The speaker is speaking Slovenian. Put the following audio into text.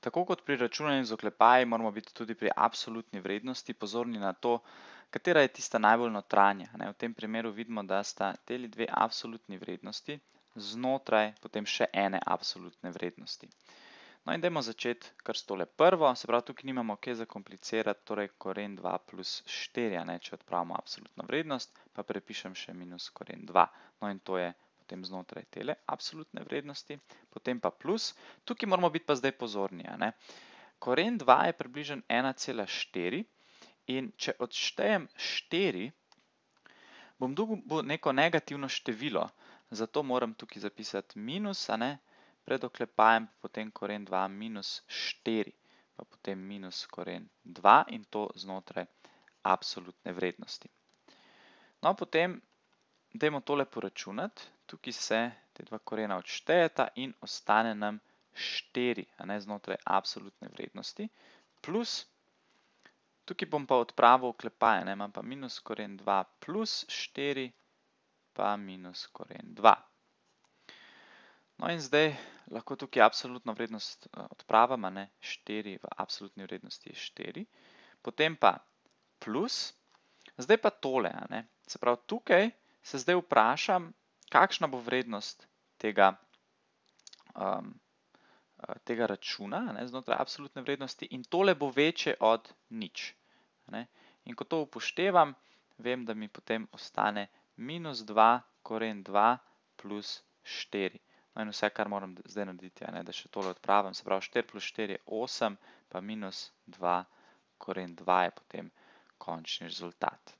Tako kot pri računanju z oklepaji, moramo biti tudi pri absolutni vrednosti pozorni na to, katera je tista najbolj notranja. Ne, v tem primeru vidimo, da sta teli dve absolutni vrednosti znotraj potem še ene absolutne vrednosti. No in dajmo začeti kar s tole prvo, se pravi tukaj nimamo kje zakomplicirati, torej koren 2 plus 4, ne, če odpravimo absolutno vrednost, pa prepišem še minus koren 2. No in to je potem znotraj tele absolutne vrednosti, potem pa plus. Tukaj moramo biti pa zdaj pozorni. Koren 2 je približen 1,4 in če odštejem 4, bom dobil neko negativno število, zato moram tukaj zapisati minus, predoklepajem potem koren 2 minus 4, pa potem minus koren 2 in to znotraj absolutne vrednosti. No, potem dajmo tole poračunati, tukaj se te dva korena odštejeta in ostane nam 4, a ne znotraj absolutne vrednosti, plus, tukaj bom pa odpravil oklepaje, ne, imam pa minus koren 2 plus 4, pa minus koren 2. No in zdaj lahko tukaj absolutno vrednost eh, odpravam, a ne, 4 v absolutni vrednosti je 4, potem pa plus, zdaj pa tole, a ne, se pravi tukaj, se zdaj vprašam, kakšna bo vrednost tega, um, eh, tega računa ne, znotraj absolutne vrednosti in tole bo večje od nič. Ne. In ko to upoštevam, vem, da mi potem ostane minus 2 koren 2 plus 4. No in vse, kar moram zdaj narediti, ne, da še tole odpravim, se pravi 4 plus 4 je 8, pa minus 2 koren 2 je potem končni rezultat.